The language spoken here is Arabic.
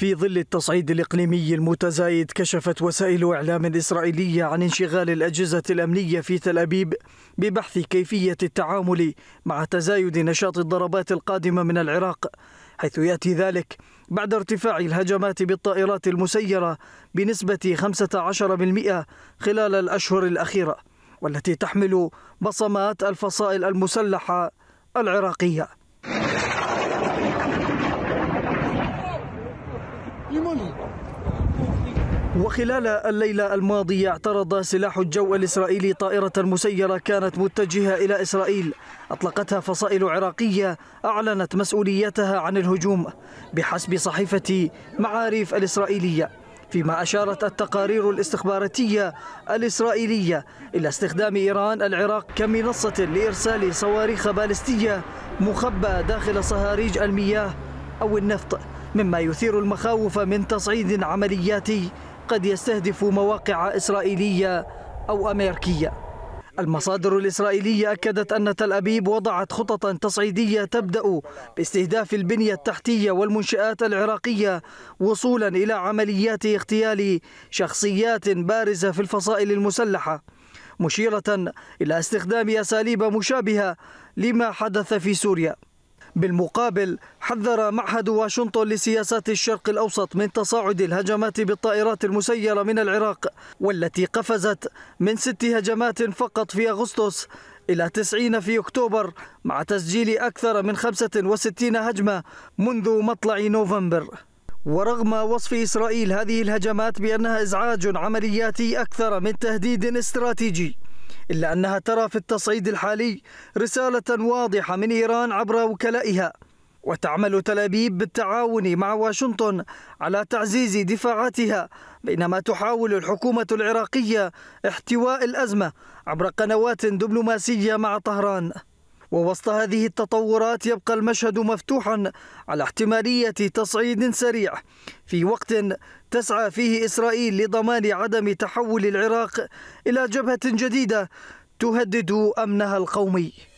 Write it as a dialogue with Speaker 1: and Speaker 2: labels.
Speaker 1: في ظل التصعيد الإقليمي المتزايد كشفت وسائل إعلام إسرائيلية عن انشغال الأجهزة الأمنية في تل أبيب ببحث كيفية التعامل مع تزايد نشاط الضربات القادمة من العراق حيث يأتي ذلك بعد ارتفاع الهجمات بالطائرات المسيرة بنسبة 15% خلال الأشهر الأخيرة والتي تحمل بصمات الفصائل المسلحة العراقيه وخلال الليلة الماضية اعترض سلاح الجو الإسرائيلي طائرة مسيرة كانت متجهة إلى إسرائيل أطلقتها فصائل عراقية أعلنت مسؤوليتها عن الهجوم بحسب صحيفة معاريف الإسرائيلية فيما أشارت التقارير الاستخباراتية الإسرائيلية إلى استخدام إيران العراق كمنصة لإرسال صواريخ بالستية مخبأة داخل صهاريج المياه أو النفط مما يثير المخاوف من تصعيد عملياتي قد يستهدف مواقع إسرائيلية أو أمريكية المصادر الإسرائيلية أكدت أن تل أبيب وضعت خططا تصعيدية تبدأ باستهداف البنية التحتية والمنشآت العراقية وصولا إلى عمليات اغتيال شخصيات بارزة في الفصائل المسلحة مشيرة إلى استخدام أساليب مشابهة لما حدث في سوريا بالمقابل حذر معهد واشنطن لسياسات الشرق الأوسط من تصاعد الهجمات بالطائرات المسيرة من العراق والتي قفزت من ست هجمات فقط في أغسطس إلى 90 في أكتوبر مع تسجيل أكثر من 65 هجمة منذ مطلع نوفمبر ورغم وصف إسرائيل هذه الهجمات بأنها إزعاج عملياتي أكثر من تهديد استراتيجي إلا أنها ترى في التصعيد الحالي رسالة واضحة من إيران عبر وكلائها وتعمل تل أبيب بالتعاون مع واشنطن على تعزيز دفاعاتها بينما تحاول الحكومة العراقية احتواء الأزمة عبر قنوات دبلوماسية مع طهران ووسط هذه التطورات يبقى المشهد مفتوحا على احتمالية تصعيد سريع في وقت تسعى فيه إسرائيل لضمان عدم تحول العراق إلى جبهة جديدة تهدد أمنها القومي